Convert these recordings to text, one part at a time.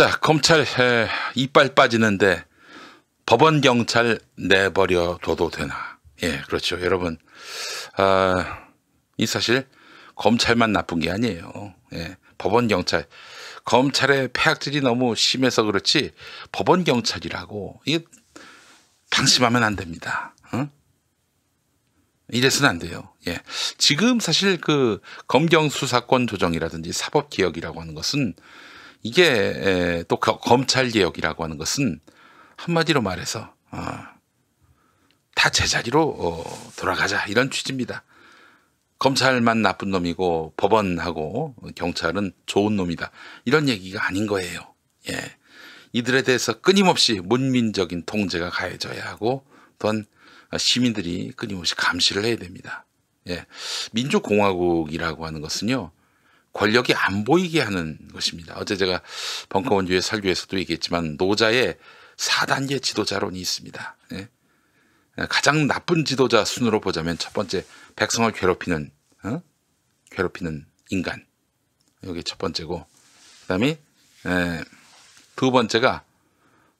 자, 검찰 에, 이빨 빠지는데 법원 경찰 내버려 둬도 되나? 예, 그렇죠. 여러분, 아, 이 사실 검찰만 나쁜 게 아니에요. 예, 법원 경찰. 검찰의 폐악질이 너무 심해서 그렇지 법원 경찰이라고 이게 방심하면 안 됩니다. 응? 이래서는 안 돼요. 예. 지금 사실 그 검경 수사권 조정이라든지 사법 개혁이라고 하는 것은 이게 또 검찰 개혁이라고 하는 것은 한마디로 말해서 어, 다 제자리로 어, 돌아가자 이런 취지입니다. 검찰만 나쁜 놈이고 법원하고 경찰은 좋은 놈이다 이런 얘기가 아닌 거예요. 예. 이들에 대해서 끊임없이 문민적인 통제가 가해져야 하고 또한 시민들이 끊임없이 감시를 해야 됩니다. 예. 민주공화국이라고 하는 것은요. 권력이 안 보이게 하는 것입니다. 어제 제가 벙커원주의 설교에서도 얘기했지만 노자의 4단계 지도자론이 있습니다. 예? 가장 나쁜 지도자 순으로 보자면 첫 번째 백성을 괴롭히는 어? 괴롭히는 인간 여기 첫 번째고 그다음에 예. 두 번째가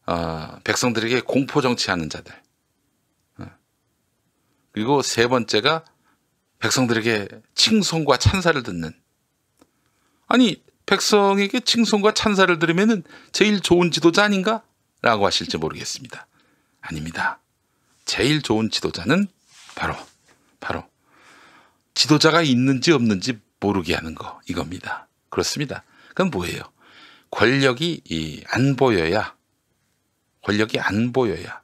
어, 백성들에게 공포 정치하는 자들 어. 그리고 세 번째가 백성들에게 칭송과 찬사를 듣는 아니 백성에게 칭송과 찬사를 들으면 제일 좋은 지도자 아닌가? 라고 하실지 모르겠습니다. 아닙니다. 제일 좋은 지도자는 바로 바로 지도자가 있는지 없는지 모르게 하는 거 이겁니다. 그렇습니다. 그건 뭐예요? 권력이 안 보여야 권력이 안 보여야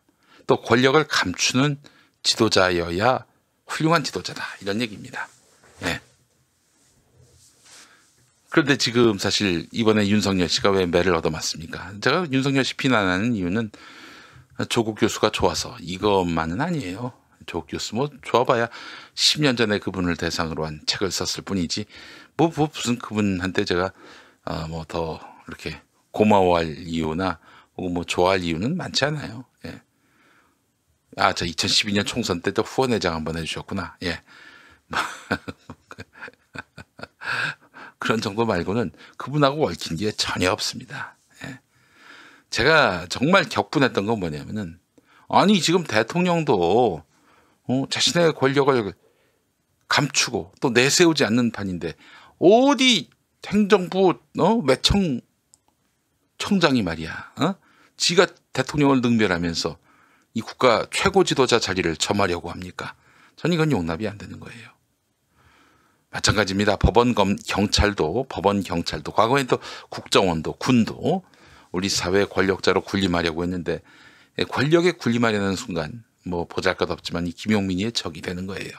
또 권력을 감추는 지도자여야 훌륭한 지도자다 이런 얘기입니다. 그런데 지금 사실 이번에 윤석열 씨가 왜 매를 얻어맞습니까? 제가 윤석열 씨 비난하는 이유는 조국 교수가 좋아서 이것만은 아니에요. 조국 교수 뭐 좋아봐야 10년 전에 그분을 대상으로 한 책을 썼을 뿐이지 뭐, 뭐 무슨 그분한테 제가 어, 뭐더 이렇게 고마워할 이유나 혹은 뭐 좋아할 이유는 많지 않아요. 예. 아, 저 2012년 총선 때도 후원회장 한번 해주셨구나. 예. 그런 정도 말고는 그분하고 얽힌 게 전혀 없습니다. 예. 제가 정말 격분했던 건 뭐냐면은 아니 지금 대통령도 어, 자신의 권력을 감추고 또 내세우지 않는 판인데 어디 행정부 어 매청 청장이 말이야 어 지가 대통령을 능멸하면서 이 국가 최고 지도자 자리를 점하려고 합니까? 전 이건 용납이 안 되는 거예요. 마찬가지입니다. 법원 검 경찰도 법원 경찰도 과거엔 또 국정원도 군도 우리 사회 권력자로 군림하려고 했는데 예, 권력에 군림하려는 순간 뭐 보잘것없지만 이 김용민이의 적이 되는 거예요.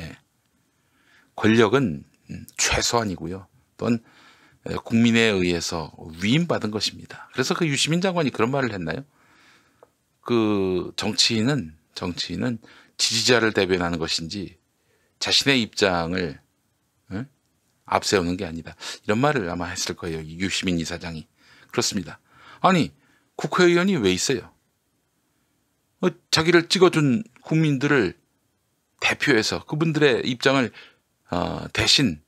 예. 권력은 음, 최소한이고요. 또는 예, 국민에 의해서 위임받은 것입니다. 그래서 그 유시민 장관이 그런 말을 했나요? 그 정치인은 정치인은 지지자를 대변하는 것인지 자신의 입장을 앞세우는 게 아니다. 이런 말을 아마 했을 거예요. 유시민 이사장이. 그렇습니다. 아니 국회의원이 왜 있어요? 어, 자기를 찍어준 국민들을 대표해서 그분들의 입장을 어, 대신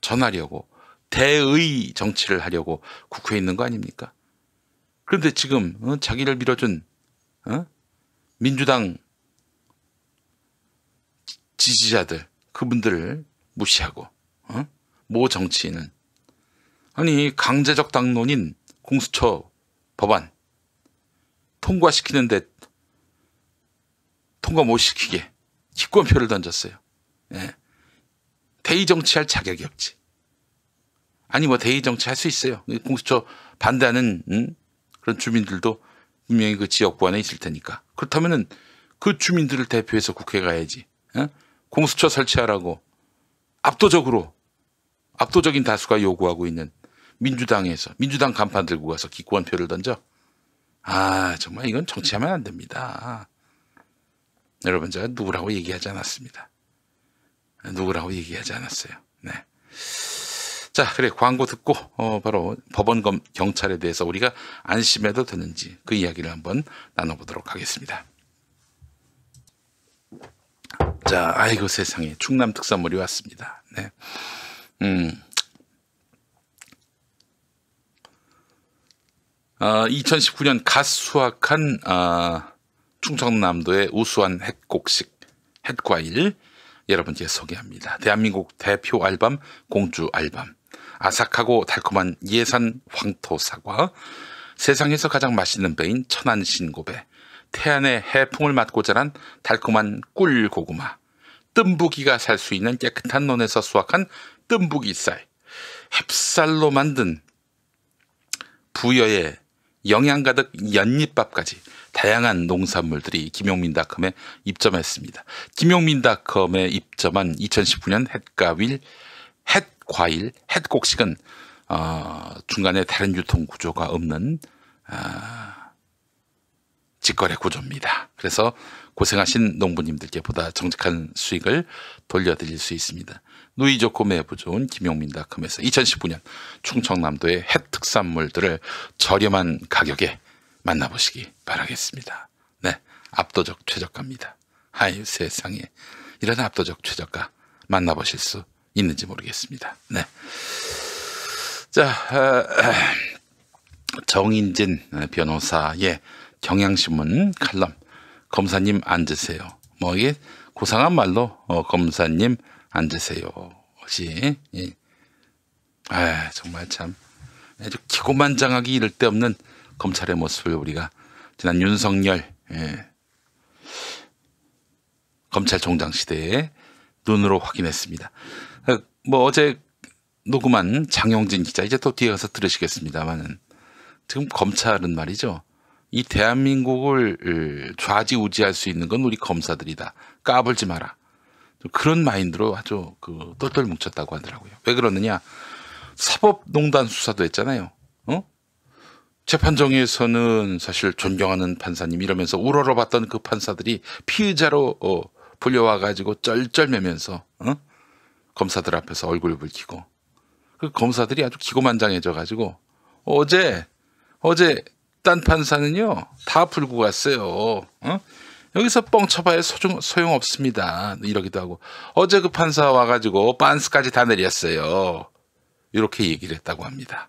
전하려고 대의 정치를 하려고 국회에 있는 거 아닙니까? 그런데 지금 어, 자기를 밀어준 어? 민주당 지지자들 그분들을 무시하고 어? 모 정치인은 아니 강제적 당론인 공수처 법안 통과시키는데 통과 못 시키게 기권표를 던졌어요. 예. 대의 정치할 자격이 없지. 아니 뭐 대의 정치 할수 있어요. 공수처 반대하는 음? 그런 주민들도 분명히 그 지역구 안에 있을 테니까. 그렇다면은 그 주민들을 대표해서 국회 가야지. 예? 공수처 설치하라고 압도적으로 압도적인 다수가 요구하고 있는 민주당에서 민주당 간판 들고 가서 기권표를 던져. 아 정말 이건 정치하면 안 됩니다. 여러분 제가 누구라고 얘기하지 않았습니다. 누구라고 얘기하지 않았어요. 네. 자, 그래 광고 듣고 어, 바로 법원검 경찰에 대해서 우리가 안심해도 되는지 그 이야기를 한번 나눠보도록 하겠습니다. 자, 아이고 세상에 충남 특산물이 왔습니다. 네. 음. 어, 아, 2019년 갓 수확한 어, 충청남도의 우수한 핵곡식 핵과일 여러분께 소개합니다. 대한민국 대표 알밤 공주 알밤 아삭하고 달콤한 예산 황토 사과 세상에서 가장 맛있는 배인 천안 신고배 태안의 해풍을 맞고 자란 달콤한 꿀 고구마, 뜸부기가 살 수 있는 깨끗한 논에서 수확한 뜸부기 쌀, 햅쌀로 만든 부여의 영양 가득 연잎밥까지 다양한 농산물들이 김용민닷컴에 입점했습니다. 김용민닷컴에 입점한 2019년 햇가일, 햇과일, 햇곡식은 어, 중간에 다른 유통 구조가 없는 어, 직거래 구조입니다. 그래서 고생하신 농부님들께 보다 정직한 수익을 돌려드릴 수 있습니다. 누이 좋고 매부 좋은 김용민닷컴에서 2019년 충청남도의 해특산물들을 저렴한 가격에 만나보시기 바라겠습니다. 네, 압도적 최저가입니다. 하이 세상에 이런 압도적 최저가 만나보실 수 있는지 모르겠습니다. 네, 자 아, 아, 정인진 변호사의 경향신문 칼럼 검사님 앉으세요. 뭐 이게 고상한 말로 어, 검사님 앉으세요. 혹시 예. 아 정말 참 아주 기고만장하기 이를 데 없는 검찰의 모습을 우리가 지난 윤석열 예. 검찰총장 시대에 눈으로 확인했습니다. 어, 뭐 어제 녹음한 장영진 기자 이제 또 뒤에 가서 들으시겠습니다만은 지금 검찰은 말이죠 이 대한민국을 좌지우지할 수 있는 건 우리 검사들이다. 까불지 마라. 그런 마인드로 아주 그 똘똘 뭉쳤다고 하더라고요. 왜 그러느냐? 사법농단 수사도 했잖아요. 어? 재판정에서는 사실 존경하는 판사님 이러면서 우러러봤던 그 판사들이 피의자로 어, 불려와 가지고 쩔쩔매면서 어? 검사들 앞에서 얼굴을 붉히고 그 검사들이 아주 기고만장해져 가지고 어제 어제 집단 판사는요 다 불고 갔어요. 어? 여기서 뻥 쳐봐야 소중, 소용없습니다. 이러기도 하고 어제 그 판사 와가지고 반스까지 다 내렸어요. 이렇게 얘기를 했다고 합니다.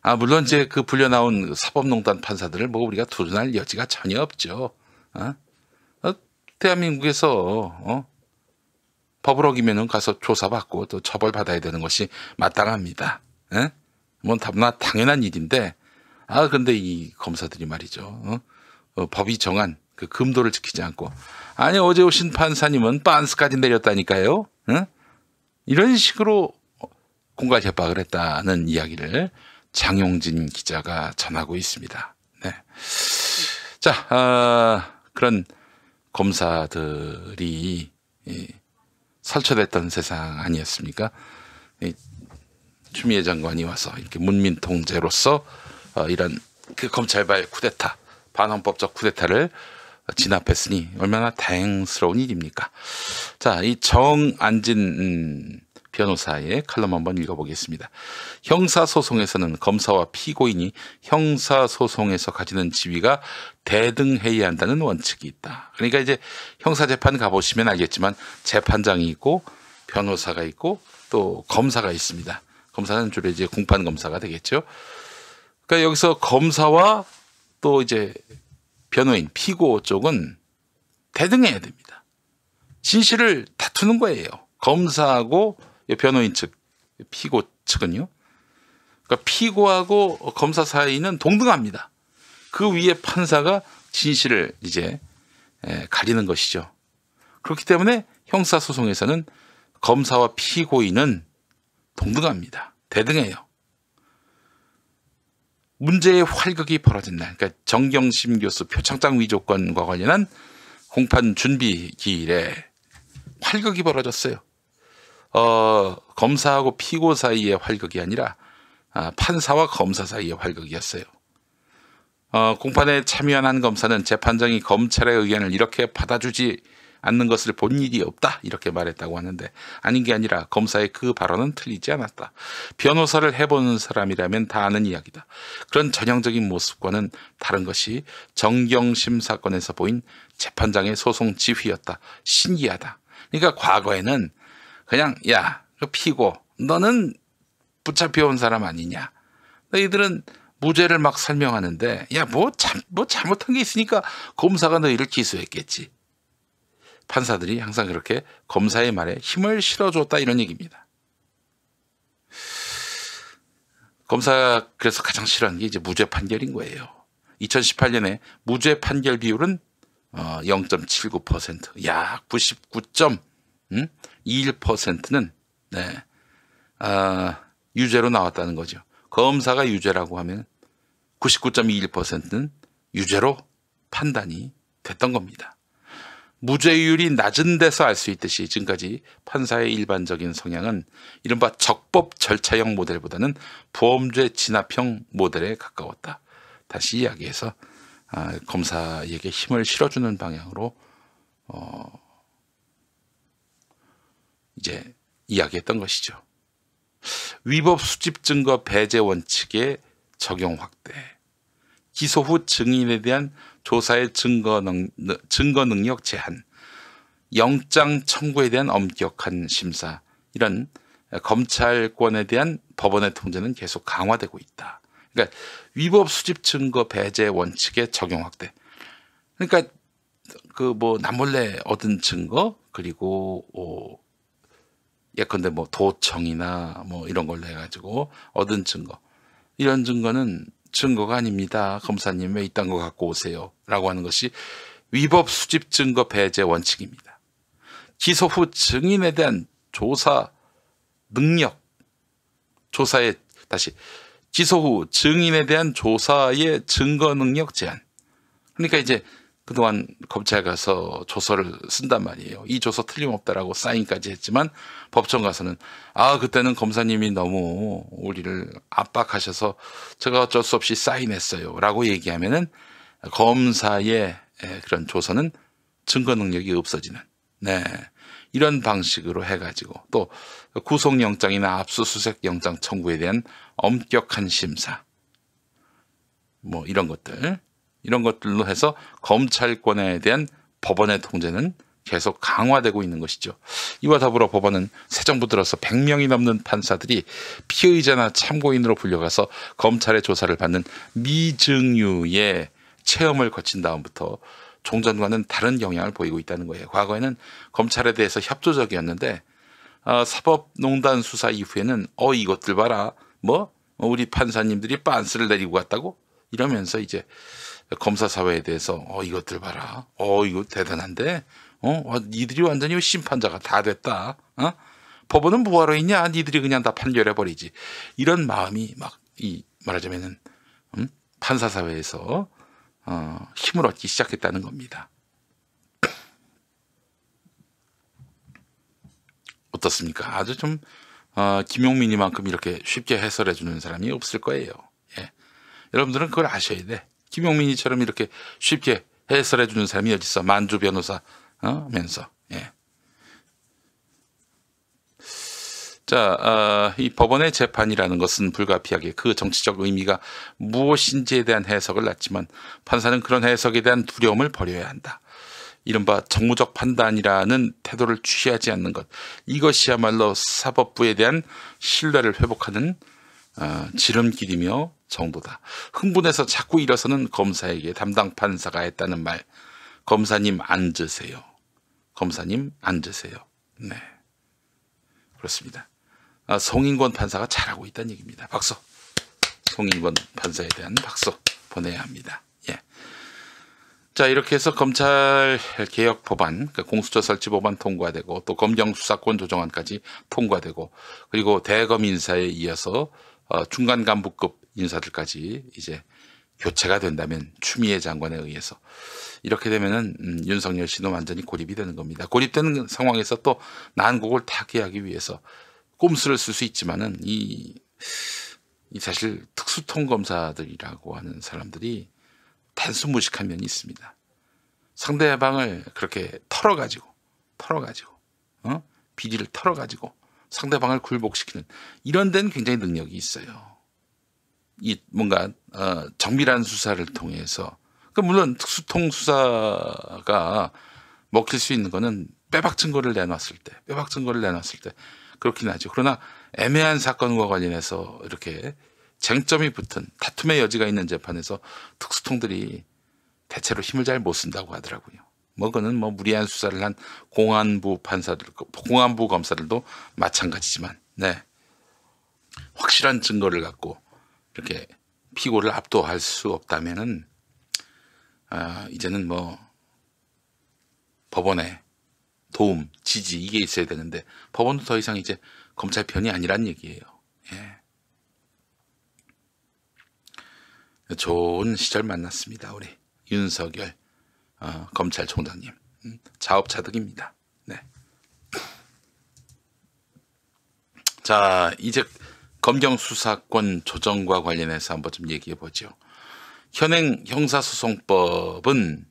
아 물론 이제 그 불려 나온 사법농단 판사들을 뭐 우리가 두둔할 여지가 전혀 없죠. 어? 어 대한민국에서 어? 법을 어기면 가서 조사받고 또 처벌받아야 되는 것이 마땅합니다. 에? 예? 뭔 답나 당연한 일인데 아, 근데 이 검사들이 말이죠. 어? 어 법이 정한 그 금도를 지키지 않고 아니 어제 오신 판사님은 빤스까지 내렸다니까요. 응? 이런 식으로 공갈 협박을 했다는 이야기를 장용진 기자가 전하고 있습니다. 네. 자, 아, 그런 검사들이 이, 설쳐됐던 세상 아니었습니까? 이, 추미애 장관이 와서 이렇게 문민 통제로서 어, 이런 그 검찰발 쿠데타 반헌법적 쿠데타를 진압했으니 얼마나 다행스러운 일입니까? 자, 이 정안진 음, 변호사의 칼럼 한번 읽어보겠습니다. 형사소송에서는 검사와 피고인이 형사소송에서 가지는 지위가 대등해야 한다는 원칙이 있다. 그러니까 이제 형사재판 가보시면 알겠지만 재판장이 있고 변호사가 있고 또 검사가 있습니다. 검사는 주로 이제 공판 검사가 되겠죠. 그러니까 여기서 검사와 또 이제 변호인 피고 쪽은 대등해야 됩니다. 진실을 다투는 거예요. 검사하고 변호인 측 피고 측은요. 그러니까 피고하고 검사 사이는 동등합니다. 그 위에 판사가 진실을 이제 가리는 것이죠. 그렇기 때문에 형사소송에서는 검사와 피고인은 동등합니다. 대등해요. 문제의 활극이 벌어진 날, 그러니까 정경심 교수 표창장 위조건과 관련한 공판 준비 기일에 활극이 벌어졌어요. 어, 검사하고 피고 사이의 활극이 아니라 아, 판사와 검사 사이의 활극이었어요. 어, 공판에 참여한 한 검사는 재판장이 검찰의 의견을 이렇게 받아주지 않는 것을 본 일이 없다 이렇게 말했다고 하는데 아닌 게 아니라 검사의 그 발언은 틀리지 않았다. 변호사를 해보는 사람이라면 다 아는 이야기다. 그런 전형적인 모습과는 다른 것이 정경심 사건에서 보인 재판장의 소송 지휘였다. 신기하다. 그러니까 과거에는 그냥 야 피고 너는 붙잡혀온 사람 아니냐. 너희들은 무죄를 막 설명하는데 야뭐잘뭐 뭐 잘못한 게 있으니까 검사가 너희를 기소했겠지. 판사들이 항상 그렇게 검사의 말에 힘을 실어줬다 이런 얘기입니다. 검사 가 그래서 가장 싫어하는 게 이제 무죄 판결인 거예요. 2018년에 무죄 판결 비율은 0.79%, 어, 약 99.21%는 음? 네, 아, 유죄로 나왔다는 거죠. 검사가 유죄라고 하면 99.21%는 유죄로 판단이 됐던 겁니다. 무죄율이 낮은 데서 알 수 있듯이 지금까지 판사의 일반적인 성향은 이른바 적법 절차형 모델보다는 보험죄 진압형 모델에 가까웠다. 다시 이야기해서 아, 검사에게 힘을 실어주는 방향으로 어 이제 이야기했던 것이죠. 위법 수집 증거 배제 원칙의 적용 확대. 기소 후 증인에 대한 조사의 증거, 능, 증거 능력 제한, 영장 청구에 대한 엄격한 심사 이런 검찰권에 대한 법원의 통제는 계속 강화되고 있다. 그러니까 위법 수집 증거 배제 원칙의 적용 확대. 그러니까 그 뭐 남몰래 얻은 증거 그리고 어 예컨대 뭐 도청이나 뭐 이런 걸로 해가지고 얻은 증거 이런 증거는 증거가 아닙니다. 검사님 왜 이딴 거 갖고 오세요? 라고 하는 것이 위법 수집 증거 배제 원칙입니다. 기소 후 증인에 대한 조사 능력, 조사에 다시, 기소 후 증인에 대한 조사의 증거 능력 제한. 그러니까 이제 그동안 검찰 가서 조서를 쓴단 말이에요. 이 조서 틀림없다라고 사인까지 했지만 법정 가서는 아 그때는 검사님이 너무 우리를 압박하셔서 제가 어쩔 수 없이 사인했어요라고 얘기하면은 검사의 예, 그런 조서는 증거 능력이 없어지는 네 이런 방식으로 해가지고 또 구속영장이나 압수수색 영장 청구에 대한 엄격한 심사 뭐 이런 것들 이런 것들로 해서 검찰권에 대한 법원의 통제는 계속 강화되고 있는 것이죠. 이와 더불어 법원은 새 정부 들어서 100명이 넘는 판사들이 피의자나 참고인으로 불려가서 검찰의 조사를 받는 미증유의 체험을 거친 다음부터 종전과는 다른 영향을 보이고 있다는 거예요. 과거에는 검찰에 대해서 협조적이었는데 어, 사법농단 수사 이후에는 어 이것들 봐라 뭐 우리 판사님들이 빤스를 내리고 갔다고 이러면서 이제 검사 사회에 대해서 어 이것들 봐라. 어 이거 대단한데. 어 이들이 완전히 심판자가 다 됐다. 어? 법원은 뭐하러 있냐? 니들이 그냥 다 판결해 버리지. 이런 마음이 막 이 말하자면은 음? 판사 사회에서 어, 힘을 얻기 시작했다는 겁니다. 어떻습니까? 아주 좀 어, 김용민이만큼 이렇게 쉽게 해설해 주는 사람이 없을 거예요. 예. 여러분들은 그걸 아셔야 돼. 김용민이처럼 이렇게 쉽게 해설해 주는 사람이 어디 있어? 만주 변호사면서. 어? 예. 자, 어, 이 법원의 재판이라는 것은 불가피하게 그 정치적 의미가 무엇인지에 대한 해석을 낳지만 판사는 그런 해석에 대한 두려움을 버려야 한다. 이른바 정무적 판단이라는 태도를 취하지 않는 것. 이것이야말로 사법부에 대한 신뢰를 회복하는 어, 지름길이며 정도다. 흥분해서 자꾸 일어서는 검사에게 담당 판사가 했다는 말. 검사님 앉으세요. 검사님 앉으세요. 네. 그렇습니다. 아, 송인권 판사가 잘하고 있다는 얘기입니다. 박수. 송인권 판사에 대한 박수 보내야 합니다. 예. 자 이렇게 해서 검찰 개혁 법안, 그러니까 공수처 설치 법안 통과되고 또 검경 수사권 조정안까지 통과되고 그리고 대검 인사에 이어서 어, 중간 간부급 인사들까지 이제 교체가 된다면 추미애 장관에 의해서 이렇게 되면은 음, 윤석열 씨도 완전히 고립이 되는 겁니다. 고립되는 상황에서 또 난국을 타개하기 위해서 꼼수를 쓸 수 있지만은 이, 이 사실 특수통 검사들이라고 하는 사람들이 단순 무식한 면이 있습니다. 상대방을 그렇게 털어가지고 털어가지고 어? 비리를 털어가지고 상대방을 굴복시키는 이런 데는 굉장히 능력이 있어요. 이 뭔가 어 정밀한 수사를 통해서 그 물론 특수통 수사가 먹힐 수 있는 거는 빼박 증거를 내놨을 때 빼박 증거를 내놨을 때 그렇긴 하죠. 그러나 애매한 사건과 관련해서 이렇게 쟁점이 붙은 다툼의 여지가 있는 재판에서 특수통들이 대체로 힘을 잘 못 쓴다고 하더라고요. 뭐 그는 거뭐 무리한 수사를 한 공안부 판사들, 공안부 검사들도 마찬가지지만, 네 확실한 증거를 갖고 이렇게 피고를 압도할 수 없다면은 아, 이제는 뭐 법원의 도움, 지지 이게 있어야 되는데 법원도 더 이상 이제 검찰 편이 아니란 얘기예요. 예. 좋은 시절 만났습니다. 우리 윤석열 어, 검찰총장님 음, 자업자득입니다. 네. 자 이제 검경 수사권 조정과 관련해서 한번 좀 얘기해 보죠. 현행 형사소송법은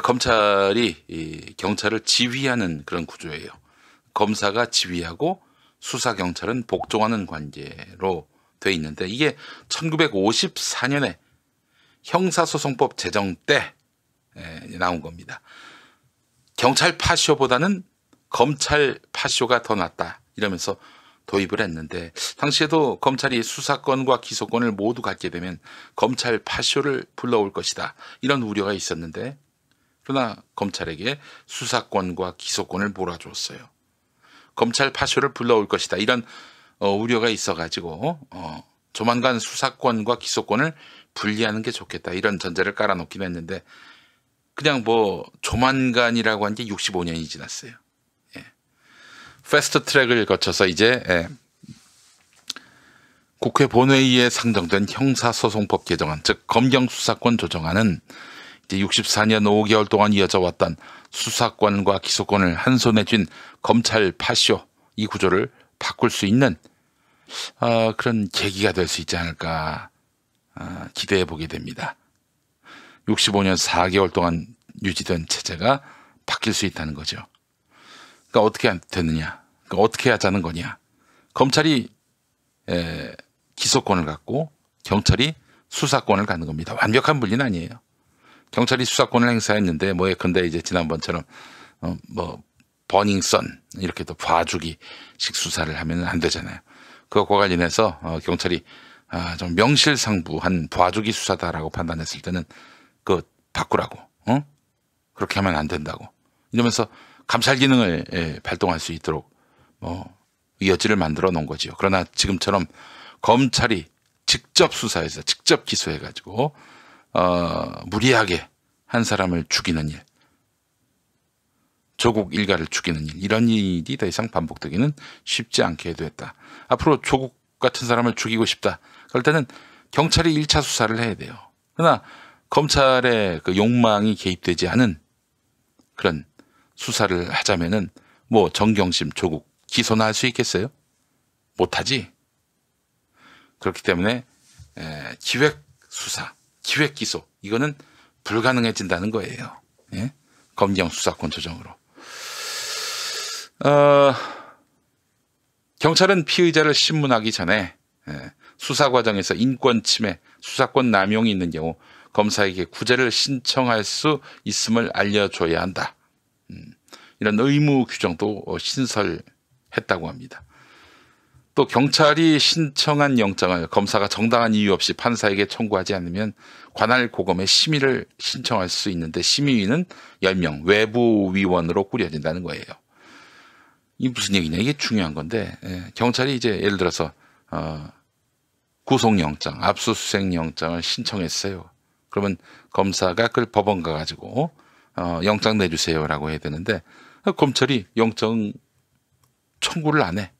검찰이 이 경찰을 지휘하는 그런 구조예요. 검사가 지휘하고 수사 경찰은 복종하는 관계로 돼 있는데 이게 1954년에 형사소송법 제정 때 나온 겁니다. 경찰 파쇼보다는 검찰 파쇼가 더 낫다 이러면서 도입을 했는데 당시에도 검찰이 수사권과 기소권을 모두 갖게 되면 검찰 파쇼를 불러올 것이다. 이런 우려가 있었는데 그러나 검찰에게 수사권과 기소권을 몰아주었어요 검찰 파쇼를 불러올 것이다. 이런 어, 우려가 있어가지고 어, 조만간 수사권과 기소권을 분리하는 게 좋겠다. 이런 전제를 깔아놓긴 했는데 그냥 뭐 조만간이라고 한 게 65년이 지났어요. 패스트 트랙을 거쳐서 이제 예, 국회 본회의에 상정된 형사소송법 개정안, 즉 검경 수사권 조정안은 이제 64년 5개월 동안 이어져 왔던 수사권과 기소권을 한 손에 쥔 검찰 파쇼 이 구조를 바꿀 수 있는 어, 그런 계기가 될 수 있지 않을까 어, 기대해 보게 됩니다. 65년 4개월 동안 유지된 체제가 바뀔 수 있다는 거죠. 그러니까 어떻게 되느냐? 그러니까 어떻게 하자는 거냐. 검찰이 에, 기소권을 갖고 경찰이 수사권을 갖는 겁니다. 완벽한 분리는 아니에요. 경찰이 수사권을 행사했는데 뭐에 근데 이제 지난번처럼 어, 뭐 버닝썬 이렇게 또 봐주기식 수사를 하면 안 되잖아요. 그것과 관련해서 어, 경찰이 아, 좀 명실상부한 봐주기 수사다라고 판단했을 때는 그 바꾸라고 어? 그렇게 하면 안 된다고 이러면서 감찰 기능을 예, 발동할 수 있도록 어, 여지를 만들어 놓은 거지요. 그러나 지금처럼 검찰이 직접 수사해서 직접 기소해가지고 어, 무리하게 한 사람을 죽이는 일, 조국 일가를 죽이는 일 이런 일이 더 이상 반복되기는 쉽지 않게 됐다. 앞으로 조국 같은 사람을 죽이고 싶다. 그럴 때는 경찰이 1차 수사를 해야 돼요. 그러나 검찰의 그 욕망이 개입되지 않은 그런 수사를 하자면은 뭐 정경심 조국 기소나 할 수 있겠어요? 못하지. 그렇기 때문에 기획 수사, 기획 기소 이거는 불가능해진다는 거예요. 예? 검경 수사권 조정으로. 어, 경찰은 피의자를 신문하기 전에 예, 수사 과정에서 인권 침해, 수사권 남용이 있는 경우 검사에게 구제를 신청할 수 있음을 알려줘야 한다. 음, 이런 의무 규정도 신설 했다고 합니다. 또 경찰이 신청한 영장을 검사가 정당한 이유 없이 판사에게 청구하지 않으면 관할 고검에 심의를 신청할 수 있는데 심의위는 10명 외부 위원으로 꾸려진다는 거예요. 이 무슨 얘기냐 이게 중요한 건데 예, 경찰이 이제 예를 들어서 어, 구속영장, 압수수색영장을 신청했어요. 그러면 검사가 그걸 법원 가가지고 어, 영장 내주세요라고 해야 되는데 검찰이 영장 청구를 안 해.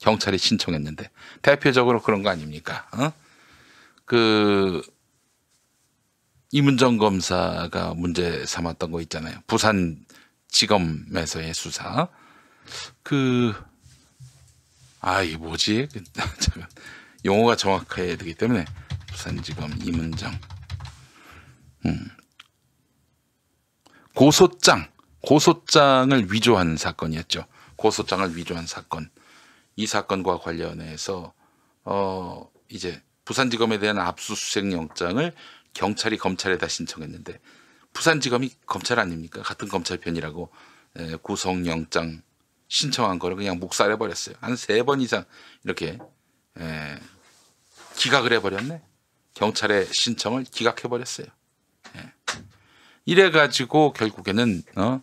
경찰이 신청했는데. 대표적으로 그런 거 아닙니까? 어? 그, 이문정 검사가 문제 삼았던 거 있잖아요. 부산 지검에서의 수사. 그, 아, 이 뭐지? 잠깐. 용어가 정확해야 되기 때문에. 부산지검 이문정. 음. 고소장. 고소장을 위조한 사건이었죠. 고소장을 위조한 사건 이 사건과 관련해서 어 이제 부산지검에 대한 압수수색 영장을 경찰이 검찰에다 신청했는데 부산지검이 검찰 아닙니까 같은 검찰 편이라고 구성 영장 신청한 거를 그냥 묵살해 버렸어요 한 세 번 이상 이렇게 에, 기각을 해버렸네 경찰의 신청을 기각해 버렸어요 예. 이래 가지고 결국에는 어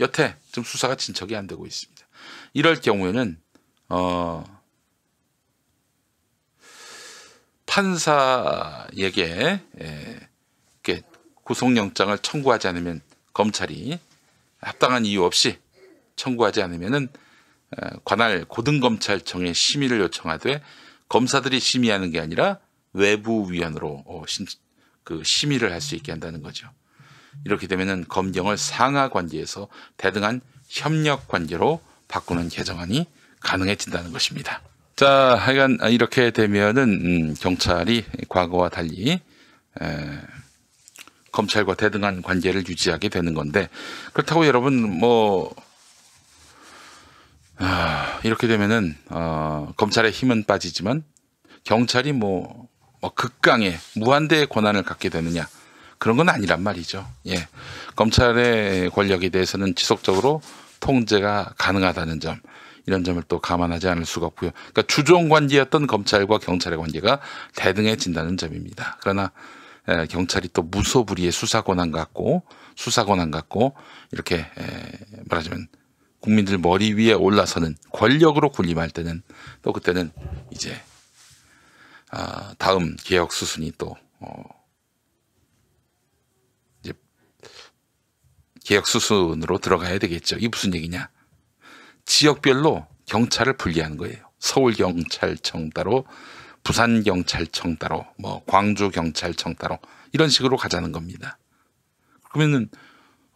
여태 좀 수사가 진척이 안 되고 있습니다. 이럴 경우에는 어 판사에게 예, 이렇게 구속영장을 청구하지 않으면 검찰이 합당한 이유 없이 청구하지 않으면은 어, 관할 고등검찰청에 심의를 요청하되 검사들이 심의하는 게 아니라 외부 위원으로 어, 그 심의를 할 수 있게 한다는 거죠. 이렇게 되면은 검경을 상하 관계에서 대등한 협력 관계로 바꾸는 개정안이 가능해진다는 것입니다. 자, 하여간 이렇게 되면은 음, 경찰이 과거와 달리 검찰과 대등한 관계를 유지하게 되는 건데 그렇다고 여러분 뭐 아, 이렇게 되면은 어, 검찰의 힘은 빠지지만 경찰이 뭐, 뭐 극강의 무한대의 권한을 갖게 되느냐 그런 건 아니란 말이죠. 예, 검찰의 권력에 대해서는 지속적으로 통제가 가능하다는 점 이런 점을 또 감안하지 않을 수가 없고요. 그러니까 주종 관계였던 검찰과 경찰의 관계가 대등해진다는 점입니다. 그러나 경찰이 또 무소불위의 수사 권한 갖고 수사 권한 갖고 이렇게 말하자면 국민들 머리 위에 올라서는 권력으로 군림할 때는 또 그때는 이제 아, 다음 개혁 수순이 또 어, 개혁 수순으로 들어가야 되겠죠. 이 무슨 얘기냐? 지역별로 경찰을 분리하는 거예요. 서울 경찰청 따로, 부산 경찰청 따로, 뭐 광주 경찰청 따로 이런 식으로 가자는 겁니다. 그러면은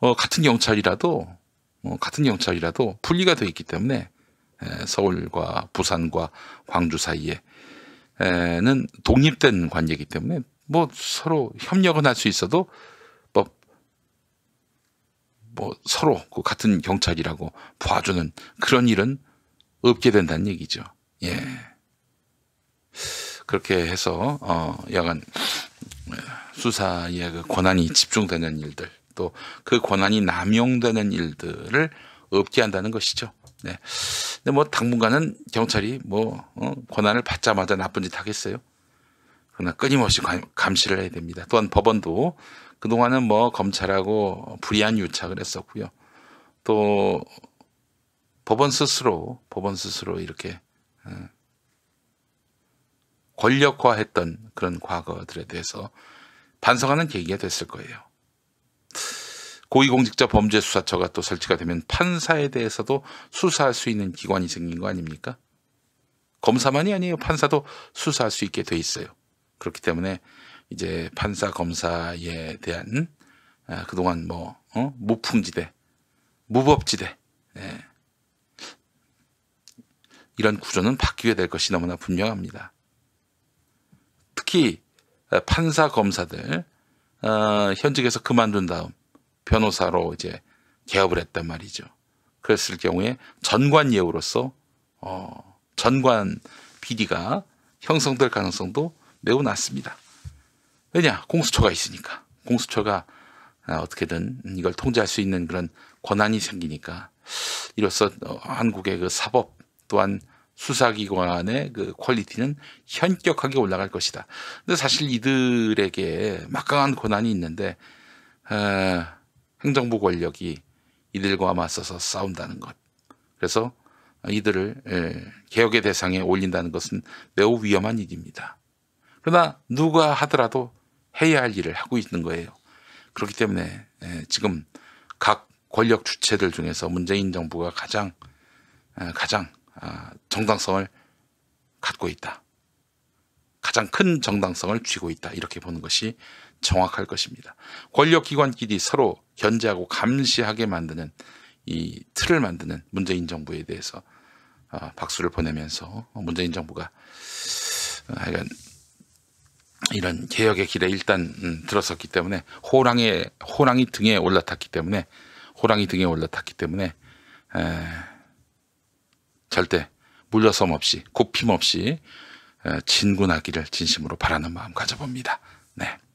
어, 같은 경찰이라도 어, 같은 경찰이라도 분리가 되어 있기 때문에 에, 서울과 부산과 광주 사이에는 독립된 관계이기 때문에 뭐 서로 협력은 할 수 있어도 뭐 서로 그 같은 경찰이라고 봐주는 그런 일은 없게 된다는 얘기죠. 예. 그렇게 해서 어 약간 어, 수사의 그 권한이 집중되는 일들 또 그 권한이 남용되는 일들을 없게 한다는 것이죠. 네. 근데 뭐 당분간은 경찰이 뭐 어, 권한을 받자마자 나쁜 짓 하겠어요. 그러나 끊임없이 감시를 해야 됩니다. 또한 법원도 그동안은 뭐 검찰하고 불이한 유착을 했었고요. 또 법원 스스로 법원 스스로 이렇게 어, 권력화했던 그런 과거들에 대해서 반성하는 계기가 됐을 거예요. 고위공직자 범죄수사처가 또 설치가 되면 판사에 대해서도 수사할 수 있는 기관이 생긴 거 아닙니까? 검사만이 아니에요. 판사도 수사할 수 있게 돼 있어요. 그렇기 때문에 이제 판사 검사에 대한 아, 그동안 뭐 어? 무품지대 무법지대 예. 이런 구조는 바뀌게될 것이 너무나 분명합니다. 특히 아, 판사 검사들 어, 현직에서 그만둔 다음 변호사로 이제 개업을 했단 말이죠. 그랬을 경우에 전관 예우로서 어, 전관 비리가 형성될 가능성도 매우 낮습니다. 왜냐? 공수처가 있으니까. 공수처가 아, 어떻게든 이걸 통제할 수 있는 그런 권한이 생기니까 이로써 어, 한국의 그 사법 또한 수사기관의 그 퀄리티는 현격하게 올라갈 것이다. 근데 사실 이들에게 막강한 권한이 있는데 어, 행정부 권력이 이들과 맞서서 싸운다는 것. 그래서 이들을 예, 개혁의 대상에 올린다는 것은 매우 위험한 일입니다. 그러나 누가 하더라도 해야 할 일을 하고 있는 거예요. 그렇기 때문에 예, 지금 각 권력 주체들 중에서 문재인 정부가 가장 아, 가장 아, 정당성을 갖고 있다. 가장 큰 정당성을 쥐고 있다. 이렇게 보는 것이 정확할 것입니다. 권력기관끼리 서로 견제하고 감시하게 만드는 이 틀을 만드는 문재인 정부에 대해서 아, 박수를 보내면서 문재인 정부가 하여간 이런 개혁의 길에 일단 음, 들어섰기 때문에 호랑이 호랑이 등에 올라탔기 때문에 호랑이 등에 올라탔기 때문에 에, 절대 물러섬 없이 굽힘 없이 에, 진군하기를 진심으로 바라는 마음 가져봅니다. 네.